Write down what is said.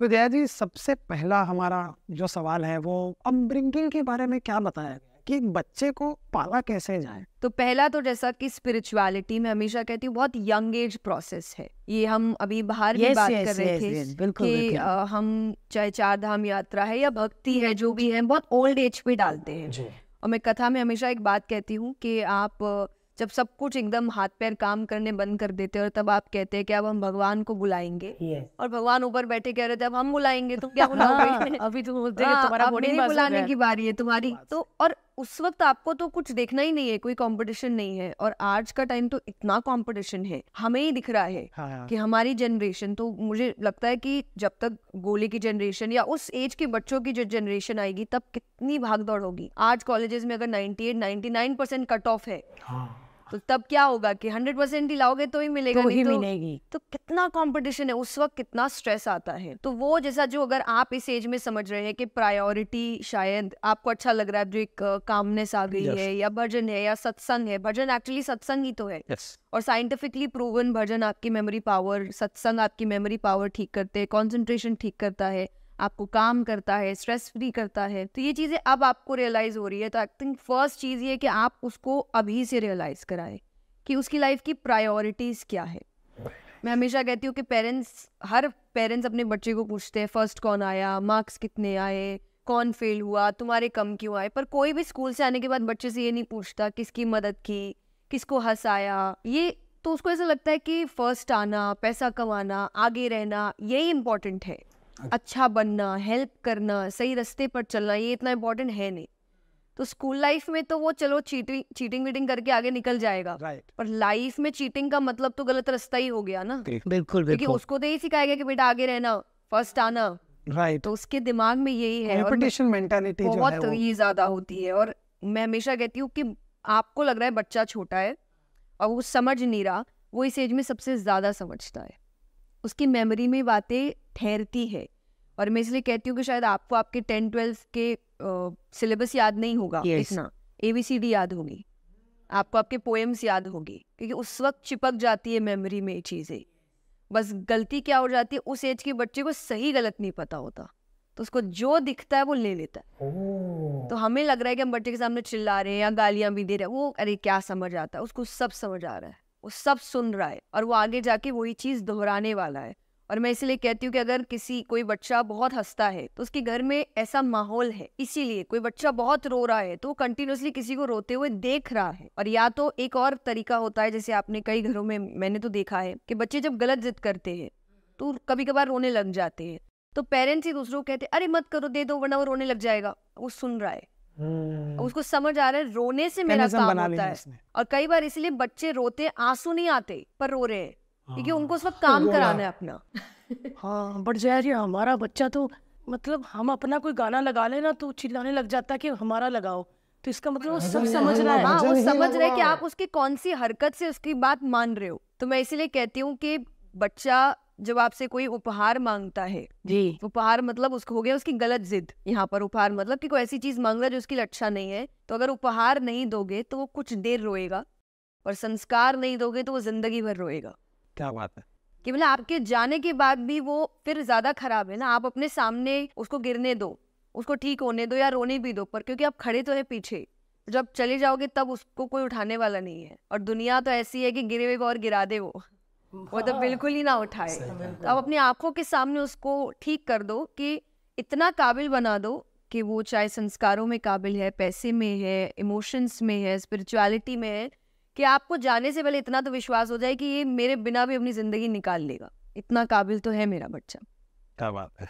तो जया जी सबसे पहला हमारा जो सवाल है वो अपब्रिंगिंग के बारे में क्या बताया गया कि एक बच्चे को पाला कैसे जाए तो पहला तो जैसा कि स्पिरिचुअलिटी में हमेशा कहती हूँ बहुत यंग एज प्रोसेस है ये हम अभी बाहर yes, भी बात yes, कर रहे yes, थे yes, बिल्कुल, कि बिल्कुल. आ, हम चाहे चार धाम यात्रा है या भक्ति है जो भी है बहुत ओल्ड एज पे डालते हैं और मैं कथा में हमेशा एक बात कहती हूँ कि आप जब सब कुछ एकदम हाथ पैर काम करने बंद कर देते हैं और तब आप कहते हैं कि अब हम भगवान को बुलाएंगे yes. और भगवान ऊपर बैठे कह रहे थे अब हम बुलाएंगे तुम क्या हाँ, बुलाओगे अभी तुम तो बोलते हाँ, बुलाने की बारी है तुम्हारी तो और उस वक्त आपको तो कुछ देखना ही नहीं है कोई कंपटीशन नहीं है और आज का टाइम तो इतना कंपटीशन है हमें ही दिख रहा है हाँ. हाँ। कि हमारी जनरेशन तो मुझे लगता है कि जब तक गोले की जनरेशन या उस एज के बच्चों की जो जनरेशन आएगी तब कितनी भागदौड़ होगी आज कॉलेजेस में अगर 98 99 परसेंट कट ऑफ है हाँ. तो तब क्या होगा कि हंड्रेड परसेंट ही लाओगे तो ही मिलेगा तो नहीं तो, मिलेगी तो कितना कंपटीशन है उस वक्त कितना स्ट्रेस आता है तो वो जैसा जो अगर आप इस एज में समझ रहे हैं कि प्रायोरिटी शायद आपको अच्छा लग रहा है जो एक कामनेस आ गई yes. है या भजन है या सत्संग है भजन एक्चुअली सत्संग ही तो है yes. और साइंटिफिकली प्रूवन भजन आपकी मेमोरी पावर सत्संग आपकी मेमोरी पावर ठीक करते हैं कॉन्सेंट्रेशन ठीक करता है आपको काम करता है स्ट्रेस फ्री करता है तो ये चीज़ें अब आपको रियलाइज़ हो रही है तो आई थिंक फर्स्ट चीज़ ये कि आप उसको अभी से रियलाइज़ कराएं कि उसकी लाइफ की प्रायोरिटीज़ क्या है मैं हमेशा कहती हूँ कि पेरेंट्स हर पेरेंट्स अपने बच्चे को पूछते हैं फर्स्ट कौन आया मार्क्स कितने आए कौन फेल हुआ तुम्हारे कम क्यों आए पर कोई भी स्कूल से आने के बाद बच्चे से ये नहीं पूछता किसकी मदद की किसको हंसाया ये तो उसको ऐसा लगता है कि फर्स्ट आना पैसा कमाना आगे रहना यही इम्पोर्टेंट है अच्छा, अच्छा बनना हेल्प करना सही रास्ते पर चलना ये इतना इम्पोर्टेंट है नहीं तो स्कूल लाइफ में तो वो चलो चीटिंग चीटिंग वीटिंग करके आगे निकल जाएगा right. पर लाइफ में चीटिंग का मतलब तो गलत रास्ता ही हो गया ना बिल्कुल क्योंकि उसको तो यही सिखाया गया कि बेटा आगे रहना फर्स्ट आना राइट right. तो उसके दिमाग में यही है कंपटीशन मेंटालिटी बहुत ही ज्यादा होती है और मैं हमेशा कहती हूँ कि आपको लग रहा है बच्चा छोटा है और वो समझ नहीं रहा वो इस एज में सबसे ज्यादा समझता है उसकी मेमोरी में बातें ठहरती है और मैं इसलिए कहती हूँ कि शायद आपको आपके टेन ट्वेल्थ के सिलेबस याद नहीं होगा yes. इतना ए बी सी डी याद होगी आपको आपके पोएम्स याद होगी क्योंकि उस वक्त चिपक जाती है मेमोरी में ये चीज़ें बस गलती क्या हो जाती है उस एज के बच्चे को सही गलत नहीं पता होता तो उसको जो दिखता है वो ले लेता है oh. तो हमें लग रहा है कि हम बच्चे के सामने चिल्ला रहे हैं या गालियां भी दे रहे हैं वो अरे क्या समझ आता है उसको सब समझ आ रहा है वो सब सुन रहा है और वो आगे जाके वही चीज़ दोहराने वाला है और मैं इसलिए कहती हूँ कि अगर किसी कोई बच्चा बहुत हंसता है तो उसके घर में ऐसा माहौल है इसीलिए कोई बच्चा बहुत रो रहा है तो वो कंटिन्यूसली किसी को रोते हुए देख रहा है और या तो एक और तरीका होता है जैसे आपने कई घरों में मैंने तो देखा है कि बच्चे जब गलत जिद करते हैं तो कभी कभार रोने लग जाते हैं तो पेरेंट्स ही दूसरों को कहते अरे मत करो दे दो वरना वो रोने लग जाएगा वो सुन रहा है hmm. उसको समझ आ रहा है रोने से मेरा काम होता है और कई बार इसलिए बच्चे रोते आंसू नहीं आते पर रो रहे हैं क्योंकि हाँ। उनको उस वक्त काम कराना है अपना हाँ बट जहर ये हमारा बच्चा तो मतलब हम अपना कोई गाना लगा लेना तो चिल्लाने लग जाता है कि हमारा लगाओ तो इसका मतलब वो मतलब सब समझ रहा है हाँ वो समझ रहा है कि आप उसकी कौन सी हरकत से उसकी बात मान रहे हो तो मैं इसीलिए कहती हूँ कि बच्चा जब आपसे कोई उपहार मांगता है जी उपहार मतलब उसको हो गया उसकी गलत जिद यहाँ पर उपहार मतलब कि कोई ऐसी चीज मांग रहा है जो उसकी लच्छा नहीं है तो अगर उपहार नहीं दोगे तो वो कुछ देर रोएगा और संस्कार नहीं दोगे तो वो जिंदगी भर रोएगा क्या बात है कि मतलब आपके जाने के बाद भी वो फिर ज्यादा खराब है ना आप अपने सामने उसको गिरने दो उसको ठीक होने दो या रोने भी दो पर क्योंकि आप खड़े तो है पीछे जब चले जाओगे तब उसको कोई उठाने वाला नहीं है और दुनिया तो ऐसी है कि गिरे हुए को और गिरा दे वो वो तो हाँ। बिल्कुल ही ना उठाए तो आप अपनी आंखों के सामने उसको ठीक कर दो कि इतना काबिल बना दो कि वो चाहे संस्कारों में काबिल है पैसे में है इमोशंस में है स्पिरिचुअलिटी में है कि आपको जाने से पहले इतना तो विश्वास हो जाए कि ये मेरे बिना भी अपनी ज़िंदगी निकाल लेगा इतना काबिल तो है मेरा बच्चा क्या बात है